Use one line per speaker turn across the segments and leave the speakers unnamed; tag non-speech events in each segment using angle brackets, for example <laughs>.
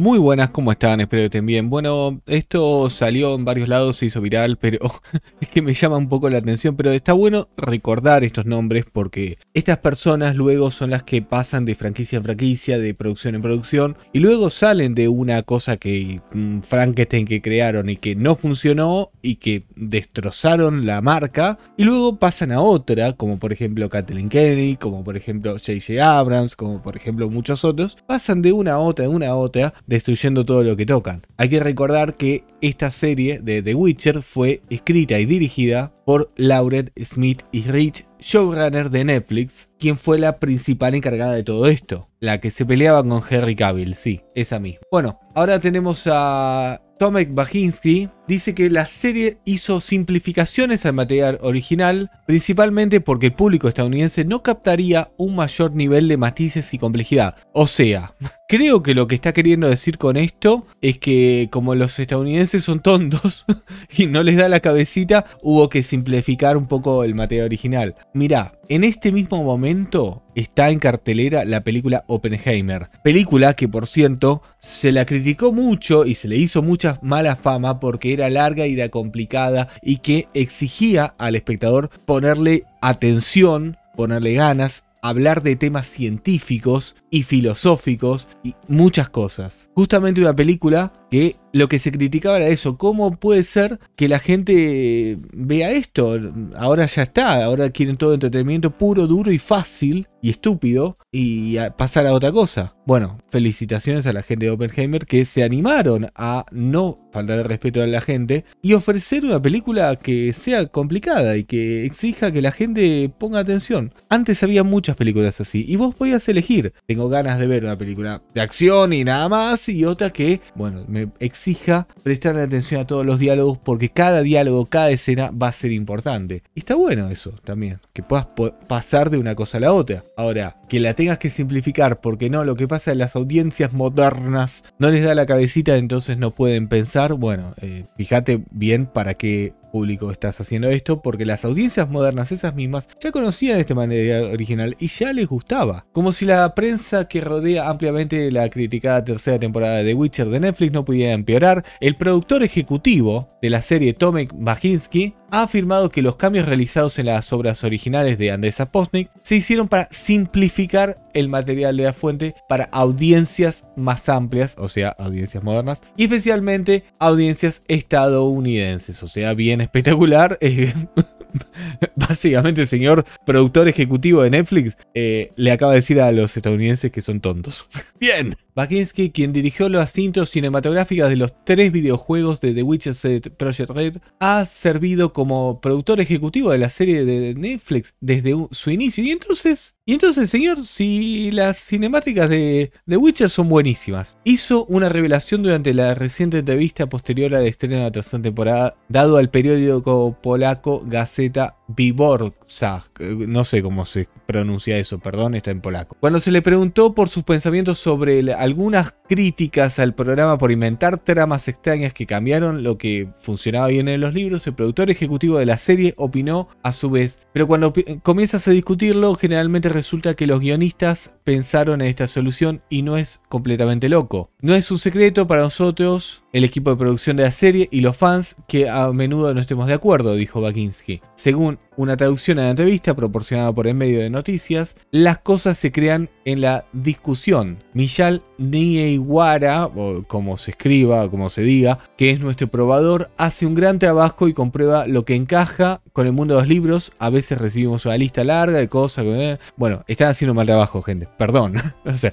Muy buenas, ¿cómo están? Espero que estén bien. Bueno, esto salió en varios lados, se hizo viral, pero <laughs> es que me llama un poco la atención. Pero está bueno recordar estos nombres porque estas personas luego son las que pasan de franquicia en franquicia, de producción en producción, y luego salen de una cosa que mm, Frankenstein que crearon y que no funcionó y que destrozaron la marca, y luego pasan a otra, como por ejemplo Kathleen Kennedy, como por ejemplo J.J. Abrams, como por ejemplo muchos otros, pasan de una a otra, de una a otra destruyendo todo lo que tocan. Hay que recordar que esta serie de The Witcher fue escrita y dirigida por Lauren Smith y Rich, showrunner de Netflix, quien fue la principal encargada de todo esto. La que se peleaba con Harry Cavill, sí, esa misma. Bueno, ahora tenemos a Tomek Bajinski. dice que la serie hizo simplificaciones al material original, principalmente porque el público estadounidense no captaría un mayor nivel de matices y complejidad. O sea, <laughs> Creo que lo que está queriendo decir con esto es que como los estadounidenses son tontos <laughs> y no les da la cabecita, hubo que simplificar un poco el material original. Mirá, en este mismo momento está en cartelera la película Oppenheimer. Película que, por cierto, se la criticó mucho y se le hizo mucha mala fama porque era larga y era complicada y que exigía al espectador ponerle atención, ponerle ganas, hablar de temas científicos y filosóficos y muchas cosas. Justamente una película que lo que se criticaba era eso, ¿cómo puede ser que la gente vea esto? Ahora ya está, ahora quieren todo entretenimiento puro, duro y fácil y estúpido y pasar a otra cosa. Bueno, felicitaciones a la gente de Oppenheimer que se animaron a no faltar el respeto a la gente y ofrecer una película que sea complicada y que exija que la gente ponga atención. Antes había muchas películas así y vos podías elegir. Tengo ganas de ver una película de acción y nada más y otra que, bueno, me exige prestarle prestarle atención a todos los diálogos porque cada diálogo, cada escena va a ser importante. Y está bueno eso también, que puedas pasar de una cosa a la otra. Ahora, que la tengas que simplificar porque no, lo que pasa en las audiencias modernas no les da la cabecita, entonces no pueden pensar. Bueno, eh, fíjate bien para qué público estás haciendo esto porque las audiencias modernas, esas mismas, ya conocían este manera original y ya les gustaba. Como si la prensa que rodea ampliamente la criticada tercera temporada de The Witcher de Netflix no pudiera empeorar, el productor ejecutivo de la serie Tomek Majinsky ha afirmado que los cambios realizados en las obras originales de Andrés Saposnik se hicieron para simplificar el material de la fuente para audiencias más amplias, o sea, audiencias modernas, y especialmente audiencias estadounidenses, o sea, bien espectacular. <laughs> Eh, básicamente el señor productor ejecutivo de Netflix eh, le acaba de decir a los estadounidenses que son tontos. <laughs> Bien. Bakinski, quien dirigió las cintas cinematográficas de los tres videojuegos de The Witcher Project Red, ha servido como productor ejecutivo de la serie de Netflix desde su inicio. Y entonces, y entonces, señor, si las cinemáticas de The Witcher son buenísimas, hizo una revelación durante la reciente entrevista posterior a la estreno de la tercera temporada, dado al periódico polaco Gazeta Viborza, eh, no sé cómo se pronuncia eso, perdón, está en polaco. Cuando se le preguntó por sus pensamientos sobre algunas críticas al programa por inventar tramas extrañas que cambiaron lo que funcionaba bien en los libros, el productor ejecutivo de la serie opinó a su vez. Pero cuando comienzas a discutirlo, generalmente resulta que los guionistas pensaron en esta solución y no es completamente loco. No es un secreto para nosotros el equipo de producción de la serie y los fans que a menudo no estemos de acuerdo, dijo Bakinski. Según una traducción a la entrevista proporcionada por el medio de noticias, las cosas se crean en la discusión. Michal Nieiwara, o como se escriba, como se diga, que es nuestro probador, hace un gran trabajo y comprueba lo que encaja con el mundo de los libros. A veces recibimos una lista larga de cosas. Que, eh, bueno, están haciendo mal trabajo, gente. Perdón. <laughs> o sea,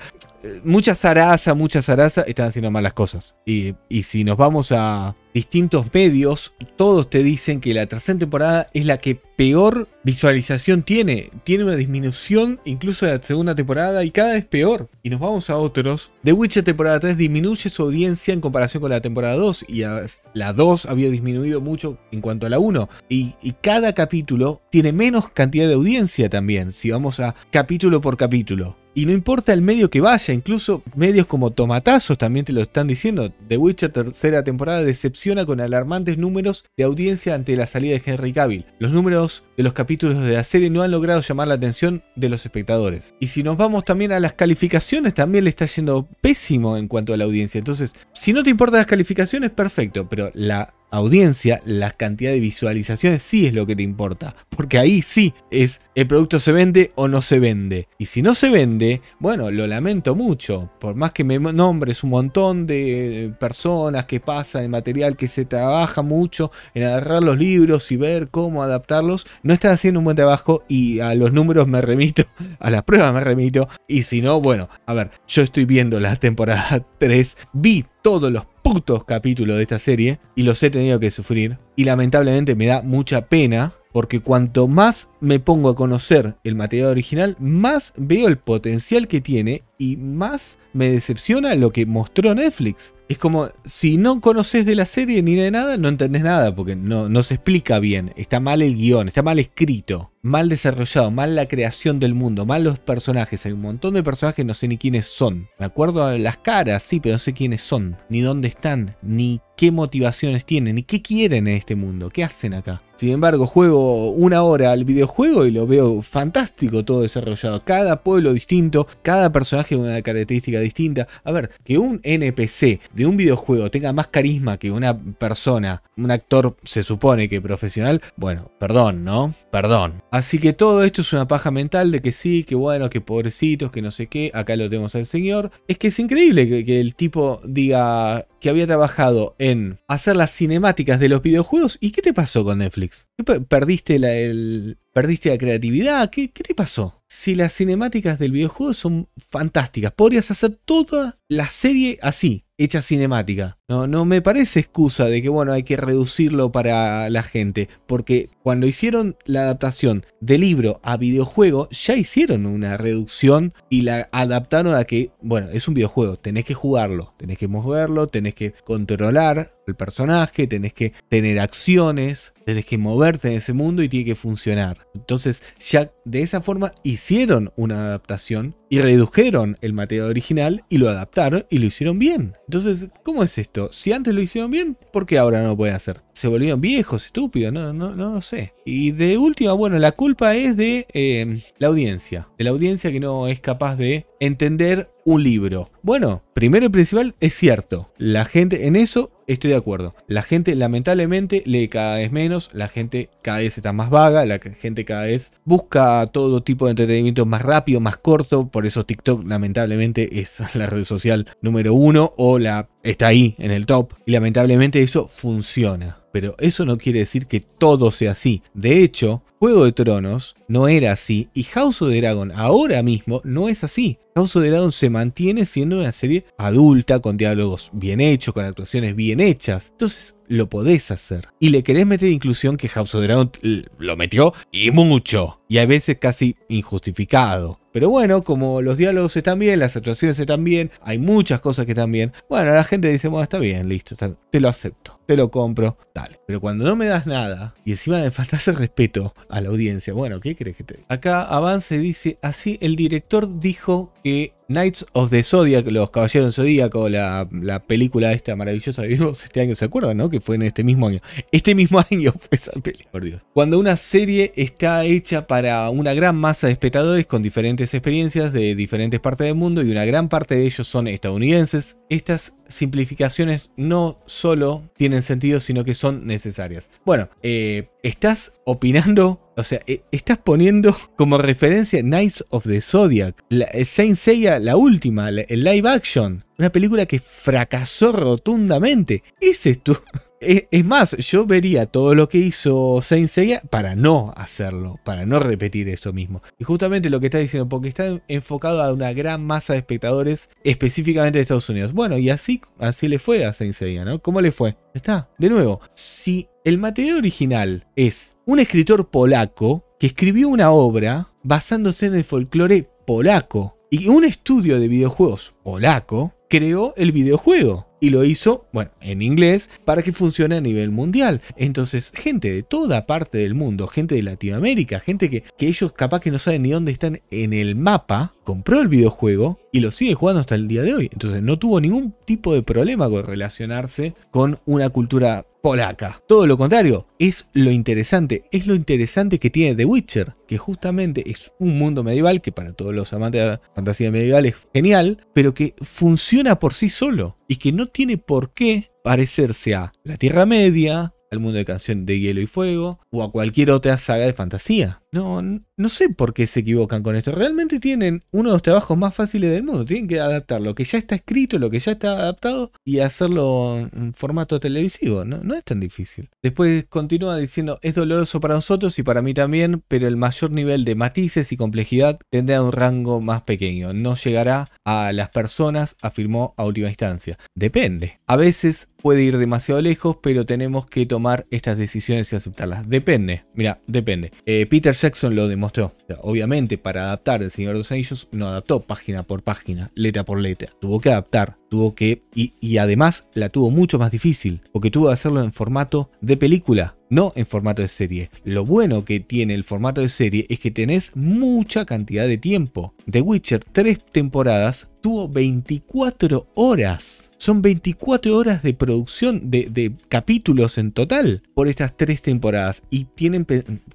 mucha zaraza, mucha zaraza, están haciendo malas cosas. y si nos vamos a distintos medios, todos te dicen que la tercera temporada es la que peor visualización tiene. Tiene una disminución incluso de la segunda temporada y cada vez peor. Y nos vamos a otros. The Witcher temporada 3 disminuye su audiencia en comparación con la temporada 2 y la 2 había disminuido mucho en cuanto a la 1. Y, y cada capítulo tiene menos cantidad de audiencia también, si vamos a capítulo por capítulo. Y no importa el medio que vaya, incluso medios como Tomatazos también te lo están diciendo. The Witcher tercera temporada decepciona con alarmantes números de audiencia ante la salida de Henry Cavill. Los números de los capítulos de la serie no han logrado llamar la atención de los espectadores. Y si nos vamos también a las calificaciones, también le está yendo pésimo en cuanto a la audiencia. Entonces, si no te importan las calificaciones, perfecto, pero la audiencia, la cantidad de visualizaciones sí es lo que te importa. Porque ahí sí es el producto se vende o no se vende. Y si no se vende, bueno, lo lamento mucho. Por más que me nombres un montón de eh, personas que pasan el material, que se trabaja mucho en agarrar los libros y ver cómo adaptarlos, no estás haciendo un buen trabajo y a los números me remito, <laughs> a las pruebas me remito. Y si no, bueno, a ver, yo estoy viendo la temporada 3, <laughs> vi todos los putos capítulos de esta serie y los he tenido que sufrir. Y lamentablemente me da mucha pena porque cuanto más me pongo a conocer el material original, más veo el potencial que tiene y más me decepciona lo que mostró Netflix. Es como, si no conoces de la serie ni de nada, no entendés nada, porque no, se explica bien. Está mal el guión, está mal escrito, mal desarrollado, mal la creación del mundo, mal los personajes. Hay un montón de personajes, no sé ni quiénes son. Me acuerdo de las caras, sí, pero no sé quiénes son, ni dónde están, ni qué motivaciones tienen, ni qué quieren en este mundo, qué hacen acá. Sin embargo, juego una hora al videojuego y lo veo fantástico todo desarrollado. Cada pueblo distinto, cada personaje una característica distinta. A ver, que un NPC de un videojuego tenga más carisma que una persona, un actor se supone que profesional, bueno, perdón, ¿no? Perdón. Así que todo esto es una paja mental de que sí, que bueno, que pobrecitos, que no sé qué, acá lo tenemos al señor. Es que es increíble que, el tipo diga, que había trabajado en hacer las cinemáticas de los videojuegos. ¿Y qué te pasó con Netflix? ¿Perdiste la, el, ¿Perdiste la creatividad? ¿Qué, te pasó? Si las cinemáticas del videojuego son fantásticas, podrías hacer toda la serie así, hecha cinemática. No, no me parece excusa de que bueno, hay que reducirlo para la gente, porque cuando hicieron la adaptación de libro a videojuego, ya hicieron una reducción y la adaptaron a que, bueno, es un videojuego, tenés que jugarlo, tenés que moverlo, tenés que controlar el personaje, tenés que tener acciones, tenés que moverte en ese mundo y tiene que funcionar. Entonces, ya de esa forma hicieron una adaptación y redujeron el material original y lo adaptaron y lo hicieron bien. Entonces, ¿cómo es esto? Si antes lo hicieron bien, ¿por qué ahora no lo pueden hacer? Se volvieron viejos, estúpidos, no, no, no lo sé. Y de última, bueno, la culpa es de eh, la audiencia. De la audiencia que no es capaz de entender un libro. Bueno, primero y principal es cierto. La gente en eso estoy de acuerdo. La gente lamentablemente lee cada vez menos, la gente cada vez está más vaga, la gente cada vez busca todo tipo de entretenimiento más rápido, más corto, por eso TikTok lamentablemente es <laughs> la red social número uno o la está ahí en el top y lamentablemente eso funciona. Pero eso no quiere decir que todo sea así. De hecho, Juego de Tronos no era así y House of the Dragon ahora mismo no es así. House of the Dragon se mantiene siendo una serie adulta, con diálogos bien hechos, con actuaciones bien hechas. Entonces lo podés hacer. Y le querés meter inclusión que House of the Dragon lo metió y mucho. Y a veces casi injustificado. Pero bueno, como los diálogos están bien, las actuaciones están bien, hay muchas cosas que están bien. Bueno, la gente dice, bueno, está bien, listo, te lo acepto te lo compro, tal. Pero cuando no me das nada y encima me faltas el respeto a la audiencia, bueno, ¿qué crees que te Acá Avance dice, así el director dijo que Knights of the Zodiac, Los Caballeros del Zodíaco, la, la película esta maravillosa que vimos este año, ¿se acuerdan, no? Que fue en este mismo año. Este mismo <laughs> año fue esa película, por Dios. Cuando una serie está hecha para una gran masa de espectadores con diferentes experiencias de diferentes partes del mundo y una gran parte de ellos son estadounidenses, estas simplificaciones no solo tienen sentido, sino que son necesarias. Bueno, eh, estás opinando o sea, eh, estás poniendo como referencia Knights of the Zodiac, la, eh, Saint Seiya, la última, el live action, una película que fracasó rotundamente. Ese es tu, es, más, yo vería todo lo que hizo Saint Seiya para no hacerlo, para no repetir eso mismo. Y justamente lo que está diciendo, porque está enfocado a una gran masa de espectadores, específicamente de Estados Unidos. Bueno, y así, así le fue a Saint Seiya, ¿no? ¿Cómo le fue? Está, de nuevo, si el material original es un escritor polaco que escribió una obra basándose en el folclore polaco y un estudio de videojuegos polaco creó el videojuego y lo hizo, bueno, en inglés, para que funcione a nivel mundial. Entonces, gente de toda parte del mundo, gente de Latinoamérica, gente que, ellos capaz que no saben ni dónde están en el mapa, compró el videojuego y lo sigue jugando hasta el día de hoy. Entonces, no tuvo ningún tipo de problema con relacionarse con una cultura polaca. Todo lo contrario, es lo interesante, es lo interesante que tiene The Witcher, que justamente es un mundo medieval que para todos los amantes de la fantasía medieval es genial, pero que funciona por sí solo y que no tiene por qué parecerse a la Tierra Media, al mundo de canción de hielo y fuego o a cualquier otra saga de fantasía. No, sé por qué se equivocan con esto. Realmente tienen uno de los trabajos más fáciles del mundo. Tienen que adaptar lo que ya está escrito, lo que ya está adaptado y hacerlo en formato televisivo. No, no es tan difícil. Después continúa diciendo, es doloroso para nosotros y para mí también, pero el mayor nivel de matices y complejidad tendrá un rango más pequeño. No llegará a las personas, afirmó a última instancia. Depende. A veces puede ir demasiado lejos, pero tenemos que tomar estas decisiones y aceptarlas. Depende. Mira, depende. Eh, Peter Jackson lo demostró. obviamente, para adaptar El Señor de los Anillos, no adaptó página por página, letra por letra. Tuvo que adaptar Tuvo que, y, además la tuvo mucho más difícil, porque tuvo que hacerlo en formato de película, no en formato de serie. Lo bueno que tiene el formato de serie es que tenés mucha cantidad de tiempo. The Witcher, tres temporadas, tuvo 24 horas. Son 24 horas de producción de, de capítulos en total por estas tres temporadas. Y tienen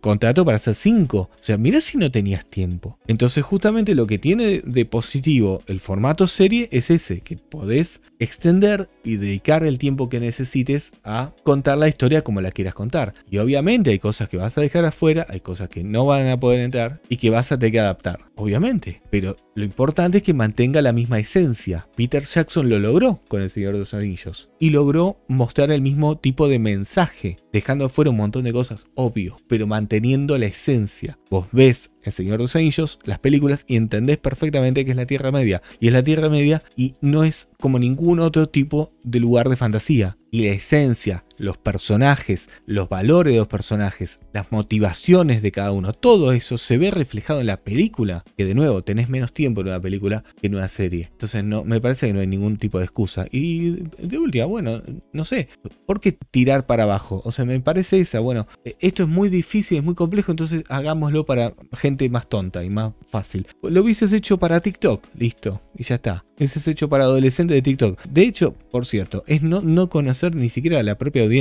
contrato para hacer cinco. O sea, mira si no tenías tiempo. Entonces, justamente lo que tiene de positivo el formato serie es ese, que this extender y dedicar el tiempo que necesites a contar la historia como la quieras contar. Y obviamente hay cosas que vas a dejar afuera, hay cosas que no van a poder entrar y que vas a tener que adaptar, obviamente. Pero lo importante es que mantenga la misma esencia. Peter Jackson lo logró con El Señor de los Anillos y logró mostrar el mismo tipo de mensaje, dejando afuera un montón de cosas, obvio, pero manteniendo la esencia. Vos ves El Señor de los Anillos, las películas y entendés perfectamente que es la Tierra Media. Y es la Tierra Media y no es como ningún otro tipo de lugar de fantasía. Y la esencia los personajes, los valores de los personajes, las motivaciones de cada uno, todo eso se ve reflejado en la película, que de nuevo tenés menos tiempo en una película que en una serie. Entonces no, me parece que no hay ningún tipo de excusa. Y de última, bueno, no sé, ¿por qué tirar para abajo? O sea, me parece esa, bueno, esto es muy difícil, es muy complejo, entonces hagámoslo para gente más tonta y más fácil. Lo hubieses hecho para TikTok, listo, y ya está. Ese es hecho para adolescentes de TikTok. De hecho, por cierto, es no, no conocer ni siquiera la propia audiencia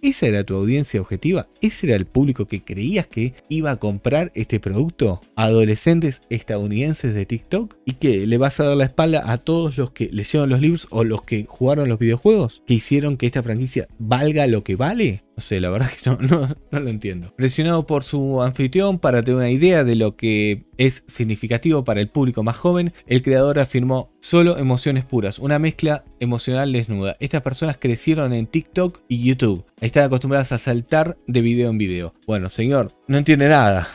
¿Esa era tu audiencia objetiva? ¿Ese era el público que creías que iba a comprar este producto? ¿Adolescentes estadounidenses de TikTok? ¿Y que le vas a dar la espalda a todos los que leyeron los libros o los que jugaron los videojuegos? ¿Que hicieron que esta franquicia valga lo que vale? No sé, la verdad que no, no, lo entiendo. Presionado por su anfitrión para tener una idea de lo que es significativo para el público más joven, el creador afirmó solo emociones puras, una mezcla emocional desnuda. Estas personas crecieron en TikTok y YouTube. Están acostumbradas a saltar de video en video. Bueno, señor, no entiende nada.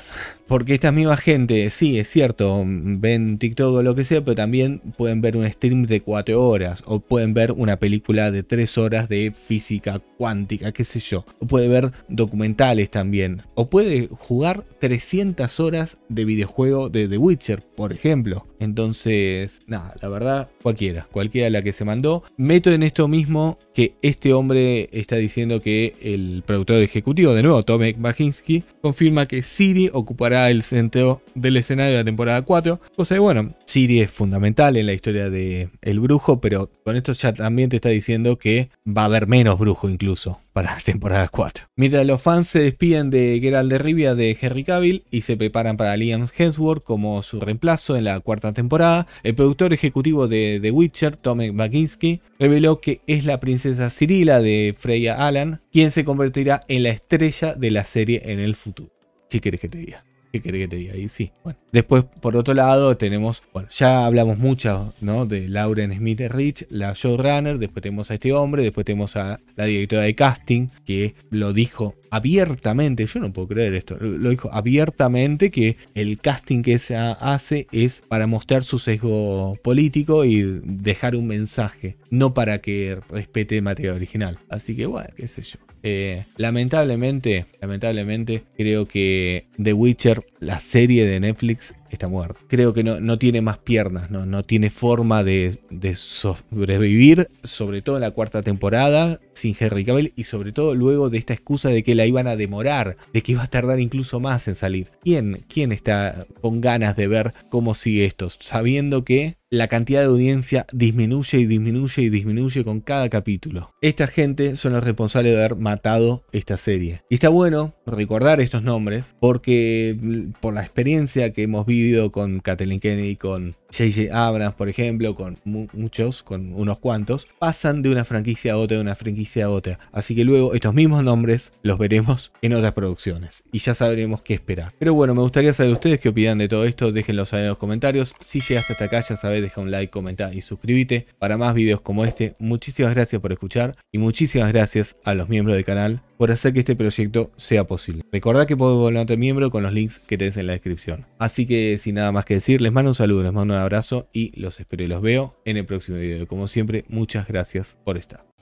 Porque esta misma gente, sí, es cierto, ven TikTok o lo que sea, pero también pueden ver un stream de 4 horas, o pueden ver una película de 3 horas de física cuántica, qué sé yo. O puede ver documentales también. O puede jugar 300 horas de videojuego de The Witcher, por ejemplo. Entonces, nada, la verdad, cualquiera, cualquiera la que se mandó. Meto en esto mismo que este hombre está diciendo que el productor ejecutivo, de nuevo, Tomek Machinski, confirma confirma que Siri ocupará el centro del escenario de la temporada 4. Cosa que, bueno, Siri es fundamental en la historia de El Brujo, pero con esto ya también te está diciendo que va a haber menos brujo incluso para la temporada 4. Mientras los fans se despiden de Geralt de Rivia de Henry Cavill y se preparan para Liam Hemsworth como su reemplazo en la cuarta temporada, el productor ejecutivo de The Witcher, Tomek Baginski, reveló que es la princesa Cirilla de Freya Allan quien se convertirá en la estrella de la serie en el futuro. ¿Qué querés que te diga? ¿Qué querés que te diga? Y sí, bueno. Después, por otro lado, tenemos, bueno, ya hablamos mucho, ¿no? De Lauren Smith Rich, la showrunner, después tenemos a este hombre, después tenemos a la directora de casting, que lo dijo abiertamente, yo no puedo creer esto, lo dijo abiertamente que el casting que se hace es para mostrar su sesgo político y dejar un mensaje, no para que respete el material original. Así que bueno, qué sé yo. Eh, lamentablemente, lamentablemente, creo que The Witcher, la serie de Netflix, está muerto. Creo que no, no tiene más piernas, no, no tiene forma de, sobrevivir, sobre todo en la cuarta temporada, sin Henry Cavill y sobre todo luego de esta excusa de que la iban a demorar, de que iba a tardar incluso más en salir. ¿Quién, quién está con ganas de ver cómo sigue esto? Sabiendo que la cantidad de audiencia disminuye y disminuye y disminuye con cada capítulo. Esta gente son los responsables de haber matado esta serie. Y está bueno recordar estos nombres porque mm, por la experiencia que hemos visto con Kathleen Kennedy, con JJ Abrams, por ejemplo, con muchos, con unos cuantos, pasan de una franquicia a otra, de una franquicia a otra. Así que luego estos mismos nombres los veremos en otras producciones y ya sabremos qué esperar. Pero bueno, me gustaría saber ustedes qué opinan de todo esto, déjenlo saber en los comentarios. Si llegaste hasta acá, ya sabés, deja un like, comenta y suscríbete para más videos como este. Muchísimas gracias por escuchar y muchísimas gracias a los miembros del canal por hacer que este proyecto sea posible. Recordad que podés volverte miembro con los links que tenés en la descripción. Así que sin nada más que decir, les mando un saludo, les mando un abrazo y los espero y los veo en el próximo video. Como siempre, muchas gracias por estar.